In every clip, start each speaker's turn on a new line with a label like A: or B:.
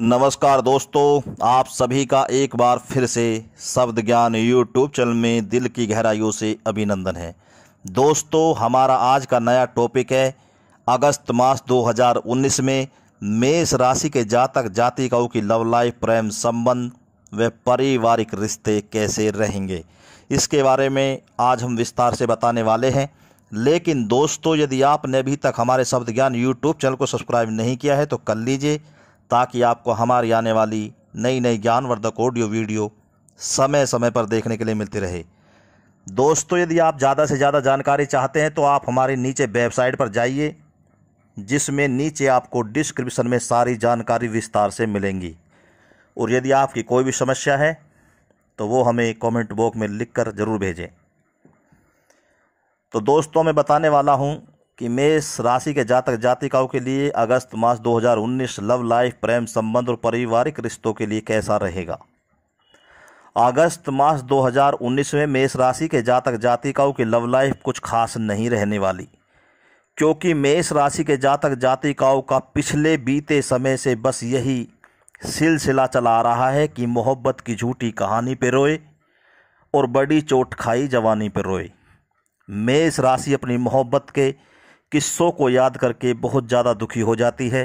A: नमस्कार दोस्तों आप सभी का एक बार फिर से शब्द ज्ञान यूट्यूब चैनल में दिल की गहराइयों से अभिनंदन है दोस्तों हमारा आज का नया टॉपिक है अगस्त मास 2019 में मेष राशि के जातक जातिकाओं की लव लाइफ प्रेम संबंध व पारिवारिक रिश्ते कैसे रहेंगे इसके बारे में आज हम विस्तार से बताने वाले हैं लेकिन दोस्तों यदि आपने अभी तक हमारे शब्द ज्ञान यूट्यूब चैनल को सब्सक्राइब नहीं किया है तो कर लीजिए ताकि आपको हमारी आने वाली नई नई ज्ञानवर्धक ऑडियो वीडियो समय समय पर देखने के लिए मिलती रहे दोस्तों यदि आप ज़्यादा से ज़्यादा जानकारी चाहते हैं तो आप हमारे नीचे वेबसाइट पर जाइए जिसमें नीचे आपको डिस्क्रिप्शन में सारी जानकारी विस्तार से मिलेंगी और यदि आपकी कोई भी समस्या है तो वो हमें कमेंट बॉक्स में लिखकर ज़रूर भेजें तो दोस्तों मैं बताने वाला हूँ कि मेष राशि के जातक जातिकाओं के लिए अगस्त मास 2019 लव लाइफ प्रेम संबंध और पारिवारिक रिश्तों के लिए कैसा रहेगा अगस्त मास 2019 में मेष राशि के जातक जातिकाओं की लव लाइफ कुछ खास नहीं रहने वाली क्योंकि मेष राशि के जातक जातिकाओं का पिछले बीते समय से बस यही सिलसिला चला आ रहा है कि मोहब्बत की झूठी कहानी पर रोए और बड़ी चोट खाई जवानी पर रोए मेष राशि अपनी मोहब्बत के किस्सों को याद करके बहुत ज़्यादा दुखी हो जाती है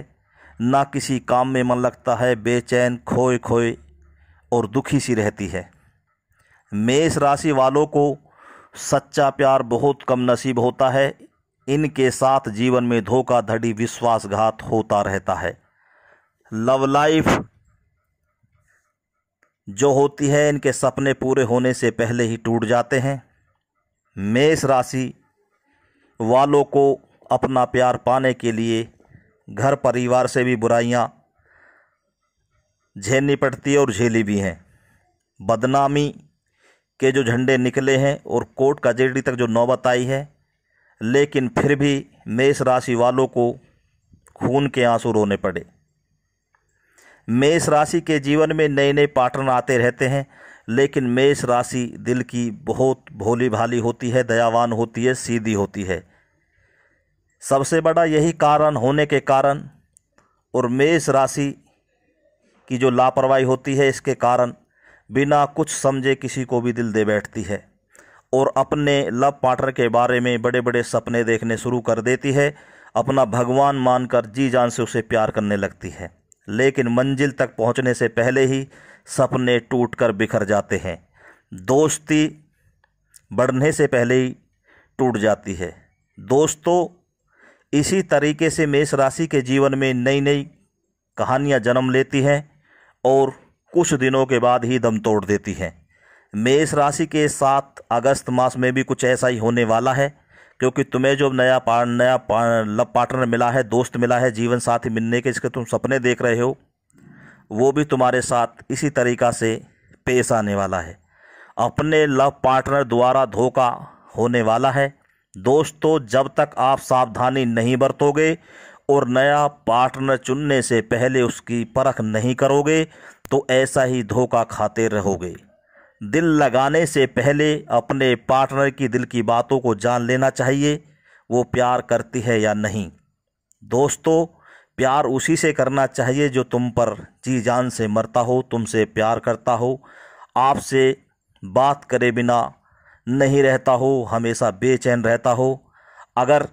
A: ना किसी काम में मन लगता है बेचैन खोए खोए और दुखी सी रहती है मेष राशि वालों को सच्चा प्यार बहुत कम नसीब होता है इनके साथ जीवन में धोखाधड़ी विश्वासघात होता रहता है लव लाइफ जो होती है इनके सपने पूरे होने से पहले ही टूट जाते हैं मेष राशि वालों को अपना प्यार पाने के लिए घर परिवार से भी बुराइयां झेलनी पड़ती है और झेली भी हैं बदनामी के जो झंडे निकले हैं और कोर्ट कचहरी तक जो नौबत आई है लेकिन फिर भी मेष राशि वालों को खून के आंसू रोने पड़े मेष राशि के जीवन में नए नए पाटर्न आते रहते हैं लेकिन मेष राशि दिल की बहुत भोली भाली होती है दयावान होती है सीधी होती है सबसे बड़ा यही कारण होने के कारण और मेष राशि की जो लापरवाही होती है इसके कारण बिना कुछ समझे किसी को भी दिल दे बैठती है और अपने लव पार्टनर के बारे में बड़े बड़े सपने देखने शुरू कर देती है अपना भगवान मानकर जी जान से उसे प्यार करने लगती है लेकिन मंजिल तक पहुंचने से पहले ही सपने टूट कर बिखर जाते हैं दोस्ती बढ़ने से पहले ही टूट जाती है दोस्तों इसी तरीके से मेष राशि के जीवन में नई नई कहानियाँ जन्म लेती हैं और कुछ दिनों के बाद ही दम तोड़ देती हैं मेष राशि के सात अगस्त मास में भी कुछ ऐसा ही होने वाला है क्योंकि तुम्हें जो नया पार नया पार, लव पार्टनर मिला है दोस्त मिला है जीवन साथी मिलने के जिसके तुम सपने देख रहे हो वो भी तुम्हारे साथ इसी तरीक़ा से पेश आने वाला है अपने लव पार्टनर द्वारा धोखा होने वाला है दोस्तों जब तक आप सावधानी नहीं बरतोगे और नया पार्टनर चुनने से पहले उसकी परख नहीं करोगे तो ऐसा ही धोखा खाते रहोगे दिल लगाने से पहले अपने पार्टनर की दिल की बातों को जान लेना चाहिए वो प्यार करती है या नहीं दोस्तों प्यार उसी से करना चाहिए जो तुम पर जी जान से मरता हो तुमसे प्यार करता हो आपसे बात करे बिना नहीं रहता हो हमेशा बेचैन रहता हो अगर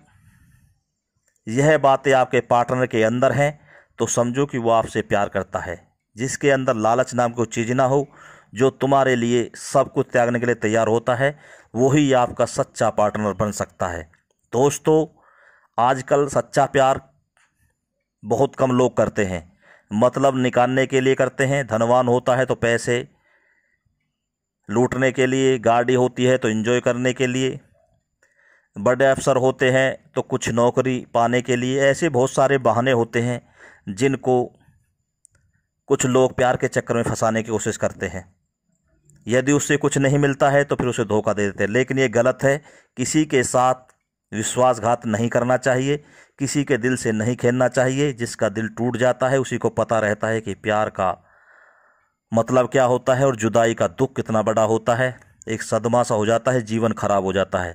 A: यह बातें आपके पार्टनर के अंदर हैं तो समझो कि वो आपसे प्यार करता है जिसके अंदर लालच नाम को चीज़ ना हो जो तुम्हारे लिए सब कुछ त्यागने के लिए तैयार होता है वही आपका सच्चा पार्टनर बन सकता है दोस्तों आजकल सच्चा प्यार बहुत कम लोग करते हैं मतलब निकालने के लिए करते हैं धनवान होता है तो पैसे लूटने के लिए गाड़ी होती है तो इन्जॉय करने के लिए बड़े अफसर होते हैं तो कुछ नौकरी पाने के लिए ऐसे बहुत सारे बहाने होते हैं जिनको कुछ लोग प्यार के चक्कर में फंसाने की कोशिश करते हैं यदि उससे कुछ नहीं मिलता है तो फिर उसे धोखा दे देते हैं लेकिन ये गलत है किसी के साथ विश्वासघात नहीं करना चाहिए किसी के दिल से नहीं खेलना चाहिए जिसका दिल टूट जाता है उसी को पता रहता है कि प्यार का मतलब क्या होता है और जुदाई का दुख कितना बड़ा होता है एक सदमा सा हो जाता है जीवन खराब हो जाता है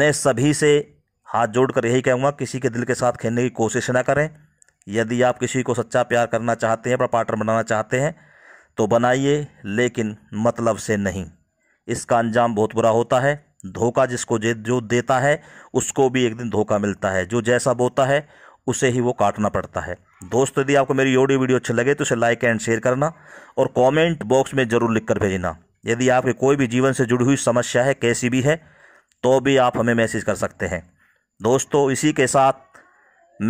A: मैं सभी से हाथ जोड़कर यही कहूँगा किसी के दिल के साथ खेलने की कोशिश ना करें यदि आप किसी को सच्चा प्यार करना चाहते हैं अपना पार्टनर बनाना चाहते हैं तो बनाइए लेकिन मतलब से नहीं इसका अंजाम बहुत बुरा होता है धोखा जिसको जो देता है उसको भी एक दिन धोखा मिलता है जो जैसा बोता है उसे ही वो काटना पड़ता है दोस्तों यदि आपको मेरी ऑडियो वीडियो अच्छी लगे तो उसे लाइक एंड शेयर करना और कमेंट बॉक्स में ज़रूर लिखकर भेजना यदि आपके कोई भी जीवन से जुड़ी हुई समस्या है कैसी भी है तो भी आप हमें मैसेज कर सकते हैं दोस्तों इसी के साथ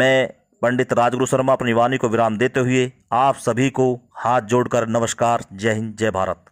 A: मैं पंडित राजगुरु शर्मा अपनी वाणी को विराम देते हुए आप सभी को हाथ जोड़कर नमस्कार जय हिंद जय भारत